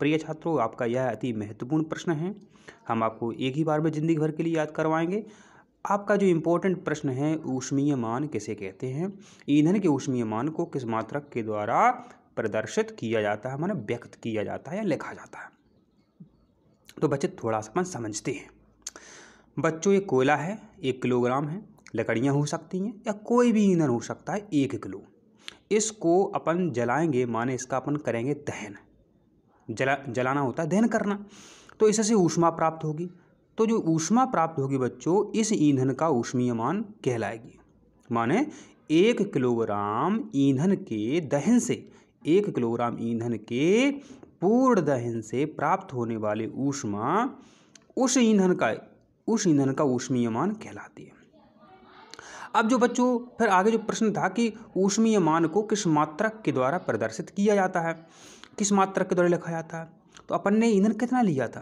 प्रिय छात्रों आपका यह अति महत्वपूर्ण प्रश्न है हम आपको एक ही बार में ज़िंदगी भर के लिए याद करवाएंगे आपका जो इम्पोर्टेंट प्रश्न है ऊष्मीय मान किसे कहते हैं ईंधन के ऊष्मीय मान को किस मात्रक के द्वारा प्रदर्शित किया जाता है माने व्यक्त किया जाता है या लिखा जाता है तो बच्चे थोड़ा सा समझते हैं बच्चों ये कोयला है एक किलोग्राम है लकड़ियाँ हो सकती हैं या कोई भी ईंधन हो सकता है एक किलो इसको अपन जलाएंगे माने इसका अपन करेंगे दहन जला जलाना होता है दहन करना तो इससे ऊष्मा प्राप्त होगी तो जो ऊष्मा प्राप्त होगी बच्चों इस ईंधन का ऊष्मीय मान कहलाएगी माने एक किलोग्राम ईंधन के दहन से एक किलोग्राम ईंधन के पूर्ण दहन से प्राप्त होने वाले ऊष्मा उस ईंधन का उस ईंधन का ऊष्मीय मान कहलाती है अब जो बच्चों फिर आगे जो प्रश्न था कि ऊष्मीय मान को किस मात्रक के द्वारा प्रदर्शित किया जाता है किस मात्रा के द्वारा लिखा जाता है तो अपन ने ईंधन कितना लिया था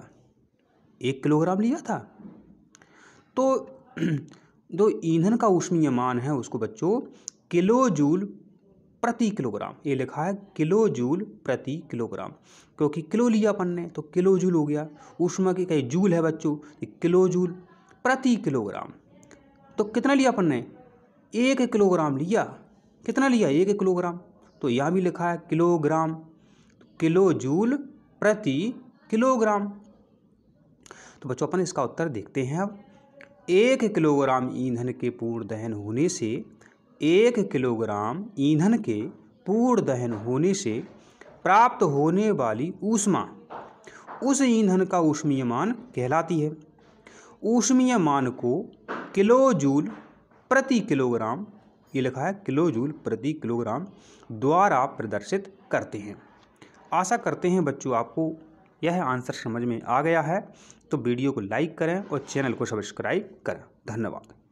एक किलोग्राम लिया था तो जो ईंधन का उष्मीय मान है उसको बच्चों किलो जूल प्रति किलोग्राम ये लिखा है किलो जूल प्रति किलोग्राम क्योंकि किलो लिया अपन ने तो किलो जूल हो गया उष्मा की कई जूल है बच्चों किलो जूल प्रति किलोग्राम तो कितना लिया अपन ने एक किलोग्राम लिया कितना लिया एक किलोग्राम तो यहाँ भी लिखा है किलोग्राम किलो जूल प्रति किलोग्राम तो बच्चों अपन इसका उत्तर देखते हैं अब एक किलोग्राम ईंधन के पूर्ण दहन होने से एक किलोग्राम ईंधन के पूर्ण दहन होने से प्राप्त होने वाली ऊष्मा उस ईंधन का ऊष्मीय मान कहलाती है ऊष्मीय मान को किलो जूल प्रति किलोग्राम ये लिखा है किलो जूल प्रति किलोग्राम द्वारा प्रदर्शित करते हैं आशा करते हैं बच्चों आपको यह आंसर समझ में आ गया है तो वीडियो को लाइक करें और चैनल को सब्सक्राइब करें धन्यवाद